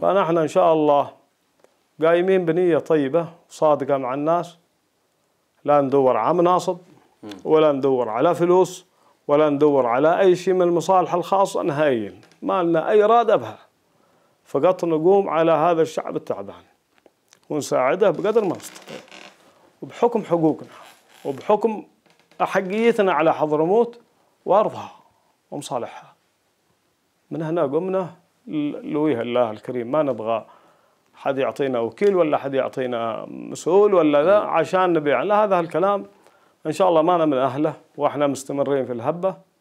فنحن إن شاء الله قايمين بنية طيبة صادقة مع الناس لا ندور على مناصب ولا ندور على فلوس ولا ندور على أي شيء من المصالح الخاصة نهائيا ما لنا أي راد بها فقط نقوم على هذا الشعب التعبان ونساعده بقدر ما نستطيع وبحكم حقوقنا وبحكم أحقيتنا على حضرموت وأرضها ومصالحها من هنا قمنا لويها الله الكريم ما نبغى حد يعطينا وكيل ولا حد يعطينا مسؤول ولا لا عشان نبيع لا هذا الكلام ان شاء الله ما أنا من اهله واحنا مستمرين في الهبه